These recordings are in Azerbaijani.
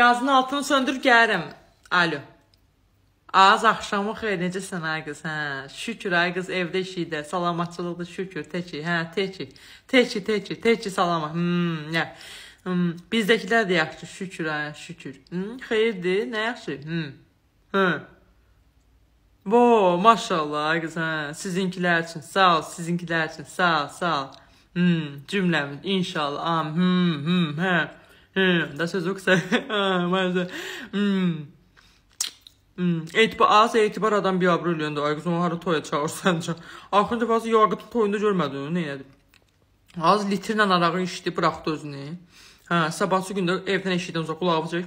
Qazın altını söndür, gəlirəm. Alo. Az axşamı xeyir, necəsən ay qız? Hə, şükür ay qız, evdə işidə, salamatçılıqda şükür, teki. Hə, teki. Teki, teki, teki salama. Hmm, nə? Hmm, bizdəkilər də yaxşı, şükür ay, şükür. Hmm, xeyirdir, nə yaxşı? Hmm. Hə. Vo, maşallah ay qız, hə, sizinkilər üçün. Sağ ol, sizinkilər üçün. Sağ ol, sağ ol. Hmm, cümləmiz inşallah. Am, hmm, hmm, hə. Hı, da sözü qısa. Məncə. Hmm. Hmm. Etibar, az etibar adam bir abro eləyəndə ay qızım hara toya çağırsan ki. Axırıncı fazla yarqıtın toyunda görmədin, nə elədi? Az litrlə arağı içdi, buraxdı özünü. Hə, sabahçı gündə evdən eşikdən uzaq qulağı çək.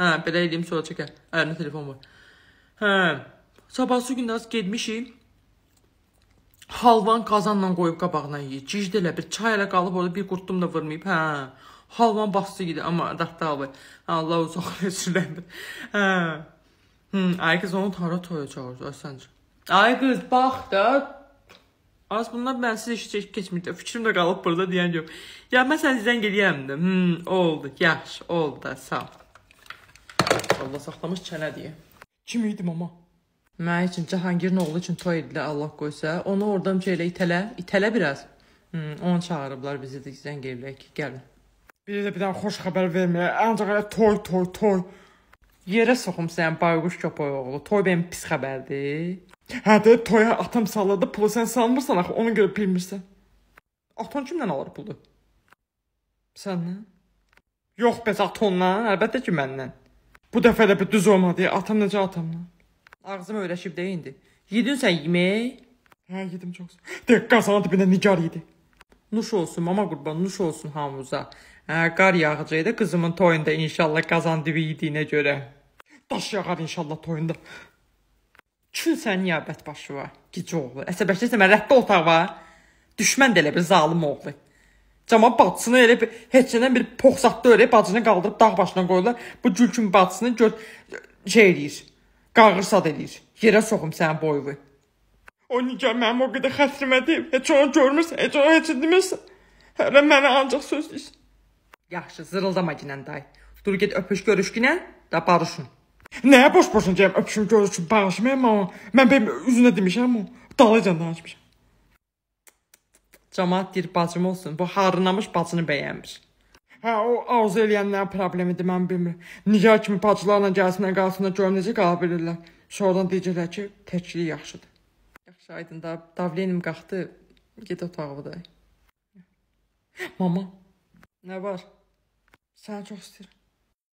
Hə, belə eləyim sonra çəkər. Əlində telefon var. Hə, sabahçı gündə az getmişik. Halvan qazanla qoyub qabağına yeyir. Gicdə elə bir çay elə qalıb orada bir qurtum da vurmayıb. Hə. Halvan başçı idi ama daxtalı. Allah uzaq ömürlər. Hə. Hmm, ay qız onu tara toya çağırdı Əsəncə. Ay qız bax da Az bundan mənsiz işçi keçmir də. Fikrim də qalıb burada deyən yox. Ya mən sən zəng eləyəm də. Hmm, oldu. Yaxşı, oldu da. Sağ ol. Allah saxlamış çənə deyə. Kim idi mama? Mənim üçün Cahangirin oğlu üçün toy edilər Allah qoysa. Onu oradan belə itələ, itələ biraz. Hmm, onu çağırıblar bizi də zəng eləyək. Gəlin. Bir də bir dənə xoş xəbər vermirəm. Ancaq elə toy, toy, toy. Yerə soxum sən bayquş köpəy oğlu. Toy benim pis xəbərdir. Hə də toya atam salladı, pulu sən salmırsan axı, ona görə bilmirsən. Atan kimdən alır pulu? Səndən? Yox bəs atondan, əlbəttə ki məndən. Bu dəfə də bir düz olmadı. Atam necə atamla? Ağzım öyrəşib də indi. Yedin sən yemək? Hə, yedim çox. Dəqiq qazanın dibində nigar yedi. Nuş olsun mama qurban, nuş olsun hamımıza. Hə, qar yağacaqdı qızımın toyunda inşallah qazan dibi yediyinə görə. Daş yağar inşallah toyunda. Çün sənin yabət başı var, gic oğlu. Əsəbləşdirsən, rəttdə otaq var. Düşmən də elə bir zalım oğlu. Cama bacısını elə bir, heçəndən bir poxsatdı öyle, bacını qaldırıb dağ başına qoyurlar. Bu gülkün bacısını gör, şey eləyir, qağırsad eləyir. Yerə soxum sənin boyuvu. O nikah mənim o qədər xətrimə deyib. Heç onu görmürsən, heç onu heç demirsən. Hələ mənə ancaq söz deyirsən. Yaxşı, zırıldama ginən day. Dur get öpüş görüşkünə, da barışın. Nəyə boş-boşun gələm öpüşüm görüşüm bağışmayam amma mən benim üzünə demişəm o. Dalıcan danışmışam. Cəmaat deyir bacım olsun, bu harınamış bacını bəyənmir. Hə, o arzu eləyənlərin problemidir, mən bilmirəm. Niyə kimi bacılarla gəlsinlər, qalsınlar, görüm necə qala bilirlər. Sonradan deyəcəklər ki, təkliyi yaxşıdır. Şahidin da davlenim qalxdı, get otağıda. Mama, nə var? Səni çox istəyirəm.